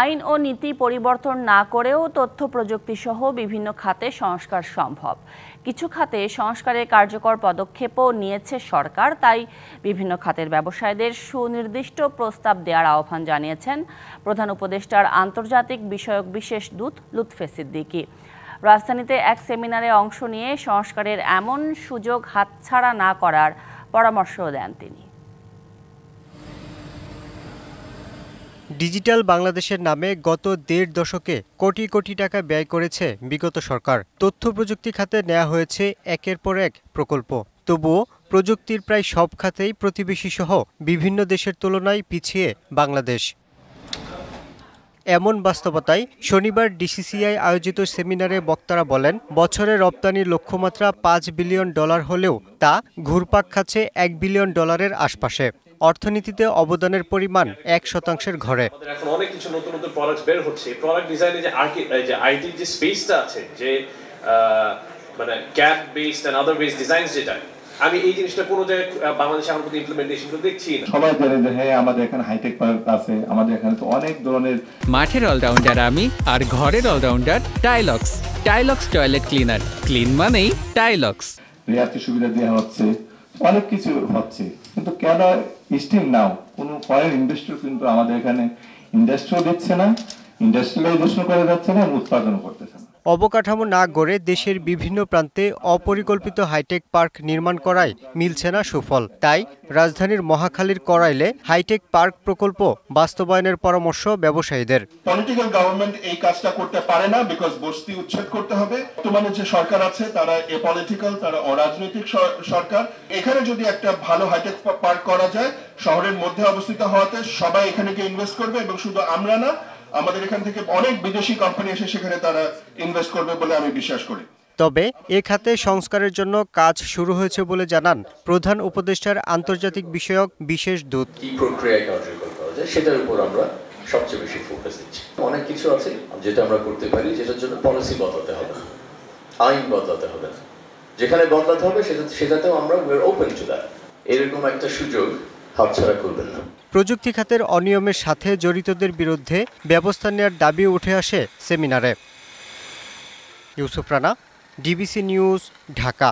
আইন ও নীতি পরিবর্তন না করেও তথ্য প্রযুক্তি সহ বিভিন্ন খাতে সংস্কার সম্ভব কিছু খাতে সংস্কারের কার্যকর পদক্ষেপও নিয়েছে সরকার তাই বিভিন্ন খাতের ব্যবসায়ীদের সুনির্দিষ্ট প্রস্তাব দেওয়ার আহ্বান জানিয়েছেন প্রধান উপদেষ্টার আন্তর্জাতিক বিষয়ক বিশেষ দূত লুৎফে সিদ্দিকি রাজধানীতে এক সেমিনারে অংশ নিয়ে সংস্কারের এমন সুযোগ হাতছাড়া না করার পরামর্শ দেন তিনি ডিজিটাল বাংলাদেশের নামে গত দেড় দশকে কোটি কোটি টাকা ব্যয় করেছে বিগত সরকার তথ্য প্রযুক্তি খাতে নেওয়া হয়েছে একের পর এক প্রকল্প তবুও প্রযুক্তির প্রায় সব খাতেই প্রতিবেশীসহ বিভিন্ন দেশের তুলনায় পিছিয়ে বাংলাদেশ এমন বাস্তবতায় শনিবার ডিসিসিআই আয়োজিত সেমিনারে বক্তারা বলেন বছরে রপ্তানির লক্ষ্যমাত্রা পাঁচ বিলিয়ন ডলার হলেও তা ঘুরপাক খাচ্ছে এক বিলিয়ন ডলারের আশপাশে অর্থনীতিতে অবদানের পরিমাণ এক শতাংশের ঘরে এখন অনেক কিছু নতুন নতুন প্রোডাক্ট বের হচ্ছে প্রোডাক্ট ডিজাইনে যে যে স্পেসটা আছে যে মানে cap based other based designs যেটা আমি এই জিনিসটা কোনো জায়গায় বাংলাদেশে এখন পর্যন্ত ইমপ্লিমেন্টেশন দেখছি না সবাই জানে যে হ্যাঁ আমাদের এখানে হাইটেক পার্ক আছে আমাদের এখানে তো অনেক ধরনের মাঠের অলরাউন্ডার আমি আর ঘরের allrounder Tilex Tilex toilet cleaner clean মানেই টাইলক্স রিয়াতে সুবিধা দেওয়া হচ্ছে অনেক কিছু হচ্ছে কিন্তু কেন স্টিল নাও কোনো ফরেন ইন্ডাস্ট্রি কিন্তু আমাদের এখানে ইন্ডাস্ট্রিও দিচ্ছে না ইন্ডাস্ট্রিয়ালাইজেশন করা যাচ্ছে না উৎপাদন করতেছে না অবকাঠামো না গড়ে দেশের বিভিন্ন প্রান্তে অপরিকল্পিত হাইটেক পার্ক নির্মাণ করায় মিলছে না সুফল তাই রাজধানীর মহাখালীর করাইলে হাইটেক পার্ক প্রকল্প বাস্তবায়নের পরামর্শ ব্যবসায়ীদের পলিটিক্যাল গভর্নমেন্ট এই কাজটা করতে পারে না বিকজ বস্তি উচ্ছেদ করতে হবে তোমাদের যে সরকার আছে তারা এ পলিটিক্যাল তারা অরাজনৈতিক সরকার এখানে যদি একটা ভালো হাইটেক পার্ক করা যায় শহরের মধ্যে অবস্থিত হওয়াতে সবাই এখানে ইনভেস্ট করবে এবং শুধু আমরা না আমাদের এখান থেকে অনেক বিদেশি কোম্পানি এসে সেখানে তারা ইনভেস্ট করবে বলে আমি বিশ্বাস করি তবে এ খাতে সংস্কারের জন্য কাজ শুরু হয়েছে বলে জানান প্রধান উপদেষ্টার আন্তর্জাতিক বিষয়ক বিশেষ দূত কি প্রক্রিয়া কার্যকর করা যায় সেটার উপর আমরা সবচেয়ে বেশি ফোকাস দিচ্ছি অনেক কিছু আছে যেটা আমরা করতে পারি যেটার জন্য পলিসি বদলাতে হবে আইন বদলাতে হবে যেখানে বদলাতে হবে সেটা সেটাতেও আমরা ওপেন টু দ্যাট এরকম একটা সুযোগ হাতছাড়া করবেন না প্রযুক্তি খাতের অনিয়মের সাথে জড়িতদের বিরুদ্ধে ব্যবস্থা নেওয়ার দাবি উঠে আসে সেমিনারে ইউসুফ রানা ডিবিসি নিউজ ঢাকা